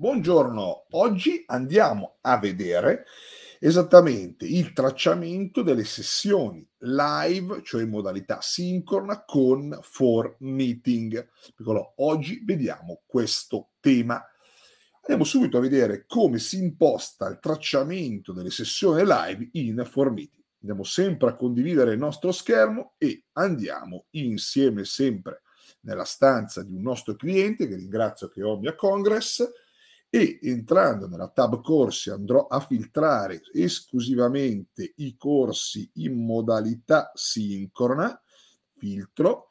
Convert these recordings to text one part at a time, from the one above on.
Buongiorno, oggi andiamo a vedere esattamente il tracciamento delle sessioni live, cioè in modalità sincrona con for meeting. Piccolo, oggi vediamo questo tema. Andiamo subito a vedere come si imposta il tracciamento delle sessioni live in for meeting. Andiamo sempre a condividere il nostro schermo e andiamo insieme sempre nella stanza di un nostro cliente che ringrazio che ho a Congress e entrando nella tab corsi andrò a filtrare esclusivamente i corsi in modalità sincrona, filtro,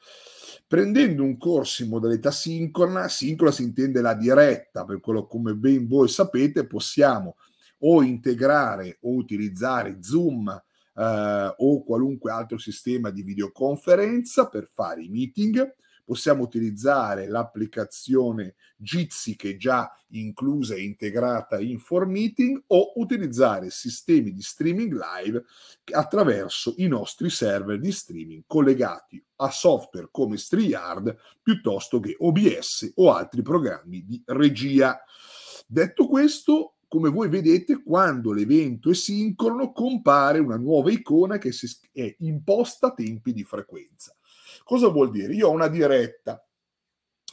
prendendo un corso in modalità sincrona, sincrona si intende la diretta, per quello come ben voi sapete possiamo o integrare o utilizzare Zoom eh, o qualunque altro sistema di videoconferenza per fare i meeting, possiamo utilizzare l'applicazione Jitsi che è già inclusa e integrata in ForMeeting o utilizzare sistemi di streaming live attraverso i nostri server di streaming collegati a software come StreeYard piuttosto che OBS o altri programmi di regia. Detto questo, come voi vedete, quando l'evento è sincrono, compare una nuova icona che si è imposta tempi di frequenza. Cosa vuol dire? Io ho una diretta,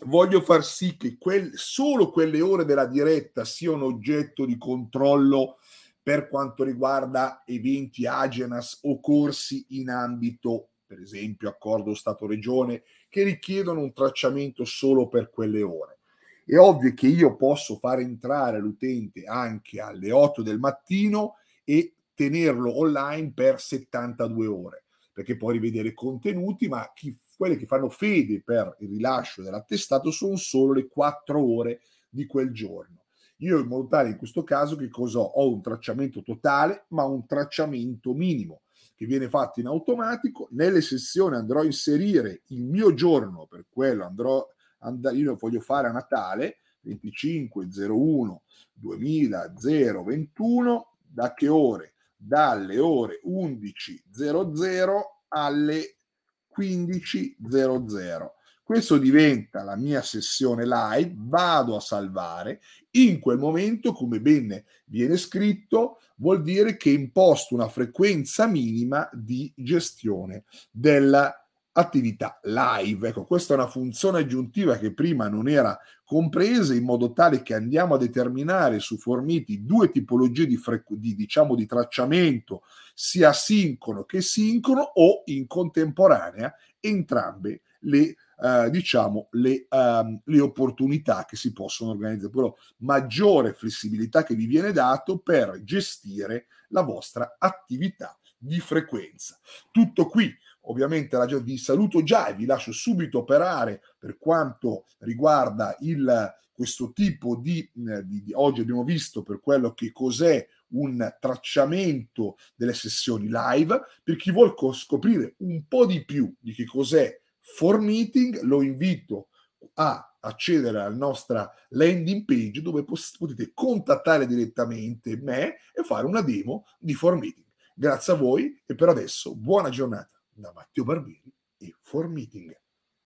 voglio far sì che quel, solo quelle ore della diretta siano oggetto di controllo per quanto riguarda eventi Agenas o corsi in ambito, per esempio, accordo Stato-Regione, che richiedono un tracciamento solo per quelle ore. È ovvio che io posso far entrare l'utente anche alle 8 del mattino e tenerlo online per 72 ore perché puoi rivedere contenuti, ma chi, quelle che fanno fede per il rilascio dell'attestato sono solo le quattro ore di quel giorno. Io in modo tale in questo caso che cosa ho? Ho un tracciamento totale, ma un tracciamento minimo che viene fatto in automatico. Nelle sessioni andrò a inserire il mio giorno, per quello andrò, and- io lo voglio fare a Natale, 25.01.2021, da che ore? dalle ore 11.00 alle 15.00. Questo diventa la mia sessione live, vado a salvare. In quel momento, come bene viene scritto, vuol dire che imposto una frequenza minima di gestione della attività live. Ecco, questa è una funzione aggiuntiva che prima non era compresa in modo tale che andiamo a determinare su Forniti due tipologie di, frequ- di, diciamo, di tracciamento, sia sincrono che sincrono o in contemporanea, entrambe le, eh, diciamo, le, um, le opportunità che si possono organizzare, però maggiore flessibilità che vi viene dato per gestire la vostra attività di frequenza. Tutto qui ovviamente vi saluto già e vi lascio subito operare per quanto riguarda il, questo tipo di, di, di, oggi abbiamo visto per quello che cos'è un tracciamento delle sessioni live per chi vuol scoprire un po' di più di che cos'è Formeeting lo invito a accedere alla nostra landing page dove potete contattare direttamente me e fare una demo di Formeeting grazie a voi e per adesso buona giornata da Matteo Barbieri e For Meeting.